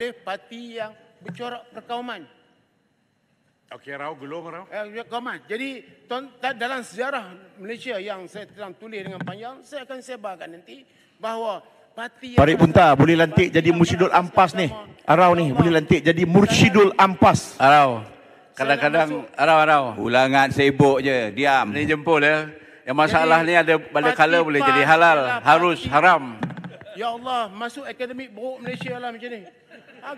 putih, parti yang bercorak perkauman. Okey, rau gelum rau. Eh, kauman. Jadi dalam sejarah Malaysia yang saya telah tulis dengan panjang, saya akan sebarkan nanti bahawa parti yang... Parik Punta boleh lantik jadi Mursyidul Ampas ni. Arau ni boleh lantik jadi Mursyidul Ampas. Arau. Kadang-kadang arau-arau. Ulangan sibuk je, diam. Ni jempol ya. Yang masalah jadi, ni ada pada kala boleh jadi halal, harus, haram. Ya Allah, masuk akademik buruk Malaysia lah macam ni. Ah,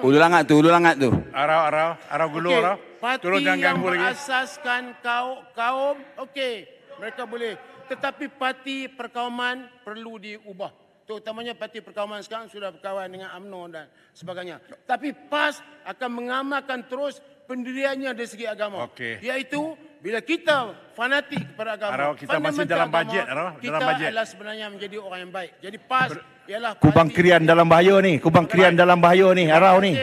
oh, ulu langat tu, ulu langat tu. Arau, arau, arau gulu, okay. arau. Parti Turun yang ganggu lagi. berasaskan kaum, kaum okey, mereka boleh. Tetapi parti perkauman perlu diubah. Terutamanya parti perkauman sekarang sudah berkawan dengan UMNO dan sebagainya. Tapi PAS akan mengamalkan terus pendiriannya dari segi agama. Okay. Iaitu bila kita fanatik kepada agama, Arawak kita masih dalam bajet, Arawak. Kita dalam bajet. Kita sebenarnya menjadi orang yang baik. Jadi PAS Ber- ialah... Kubang krian dalam bahaya ni. Kubang krian dalam bahaya ni, Arau ni.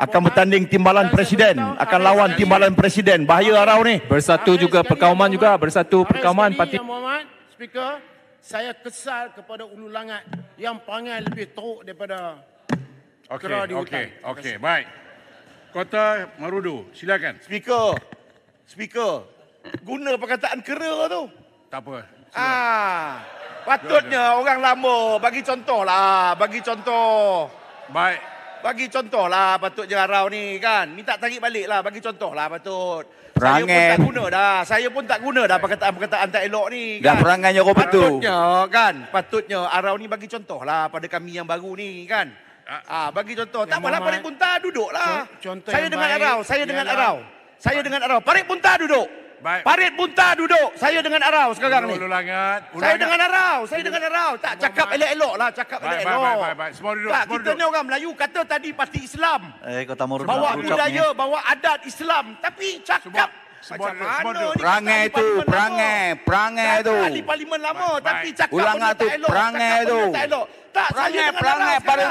Akan bertanding timbalan presiden. Akan lawan timbalan presiden. Bahaya Arau ni. Bersatu juga perkawaman juga. Bersatu perkauman. Parti... Muhammad, Speaker, saya kesal kepada ulu langat yang panggil lebih teruk daripada okay, kera di okay, hutan. Okey, baik. Kota Marudu, silakan. Speaker, Speaker, guna perkataan kera tu. Tak apa. Sila. Ah. Patutnya jom, orang lama bagi contoh lah, bagi contoh. Baik. Bagi contoh lah, patut je arau ni kan. Minta tarik lah, bagi contoh lah patut. Perangai. Saya pun tak guna dah. Saya pun tak guna dah perkataan-perkataan tak elok ni kan. Dah perangannya kau betul. Patutnya kan. Patutnya arau ni bagi contoh lah. pada kami yang baru ni kan. Ah, ah bagi contoh. Tak apalah Parik Punta duduklah. Contoh saya dengan arau. Saya dengan arau. Saya dengan arau. Parik Punta duduk. Baik. Parit Punta duduk. Saya dengan Arau sekarang ulu, ni. Ulu langat. Ulu saya dengan Arau. Saya duduk. dengan Arau. Tak cakap elok-elok lah. Cakap elok-elok. Semua duduk. Tak, Semua kita duduk. ni orang Melayu kata tadi parti Islam. Eh, kau tak Bawa budaya, bawa adat Islam. Tapi cakap. Semua. duduk, mana Perangai itu, perangai, perangai itu. Tak di parlimen lama, tapi cakap Ulangat tak elok. Perangai itu. Tak, tak, tak, tak,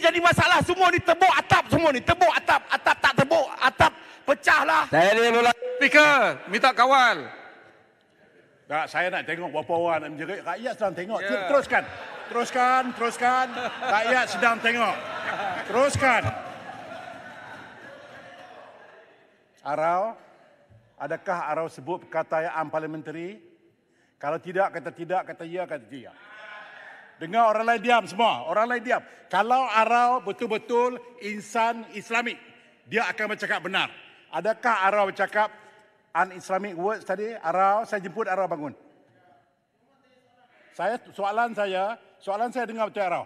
jadi masalah semua ni tebuk atap semua ni tebuk atap atap tak tebuk atap pecahlah saya ni lola speaker minta kawal tak saya nak tengok berapa orang nak menjerit rakyat sedang tengok yeah. teruskan teruskan teruskan rakyat sedang tengok teruskan arau adakah arau sebut perkataan parlimenteri kalau tidak kata tidak kata ya kata tidak Dengar orang lain diam semua. Orang lain diam. Kalau Arau betul-betul insan Islamik dia akan bercakap benar. Adakah Arau bercakap an Islamik? words tadi? Arau, saya jemput Arau bangun. Saya Soalan saya, soalan saya dengar betul Arau.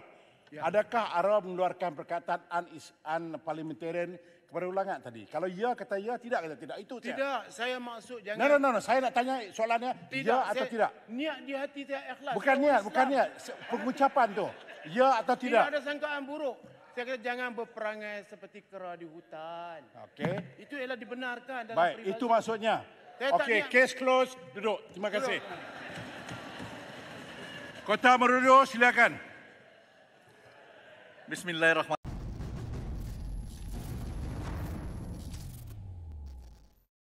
Ya. Adakah Arau mengeluarkan perkataan an an parliamentarian kepada ulangan tadi. Kalau ya kata ya, tidak kata tidak. Itu tiap. Tidak, saya maksud jangan. No, no, no, no. saya nak tanya soalannya ya tidak, ya atau saya, tidak. Niat di hati saya ikhlas. Bukan niat, Islam. bukan niat. Pengucapan tu. Ya atau tidak. Tidak ada sangkaan buruk. Saya kata jangan berperangai seperti kera di hutan. Okey. Itu ialah dibenarkan dalam Baik, itu maksudnya. Okey, case close. Duduk. Terima Duduk. kasih. Kota Merudu, silakan. Bismillahirrahmanirrahim.